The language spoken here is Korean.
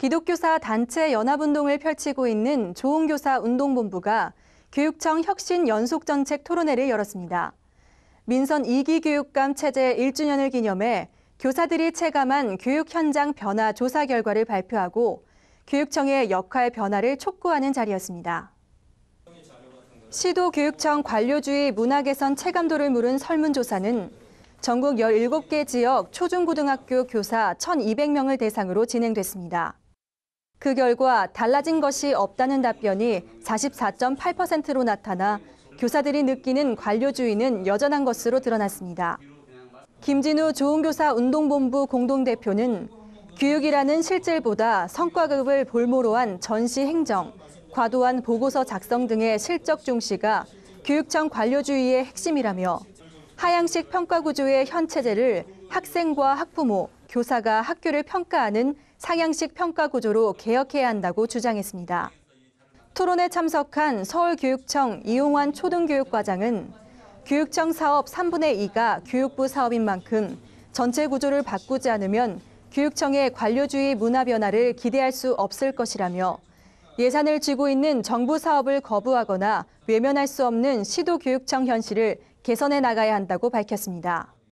기독교사 단체 연합운동을 펼치고 있는 조은교사 운동본부가 교육청 혁신 연속 정책 토론회를 열었습니다. 민선 2기 교육감 체제 1주년을 기념해 교사들이 체감한 교육 현장 변화 조사 결과를 발표하고 교육청의 역할 변화를 촉구하는 자리였습니다. 시도교육청 관료주의 문화개선 체감도를 물은 설문조사는 전국 17개 지역 초중고등학교 교사 1,200명을 대상으로 진행됐습니다. 그 결과 달라진 것이 없다는 답변이 44.8%로 나타나 교사들이 느끼는 관료주의는 여전한 것으로 드러났습니다. 김진우 좋은교사 운동본부 공동대표는 교육이라는 실질보다 성과급을 볼모로 한 전시 행정, 과도한 보고서 작성 등의 실적 중시가 교육청 관료주의의 핵심이라며 하향식 평가 구조의 현 체제를 학생과 학부모, 교사가 학교를 평가하는 상향식 평가 구조로 개혁해야 한다고 주장했습니다. 토론에 참석한 서울교육청 이용환 초등교육과장은 교육청 사업 3분의 2가 교육부 사업인 만큼 전체 구조를 바꾸지 않으면 교육청의 관료주의 문화 변화를 기대할 수 없을 것이라며 예산을 쥐고 있는 정부 사업을 거부하거나 외면할 수 없는 시도교육청 현실을 개선해 나가야 한다고 밝혔습니다.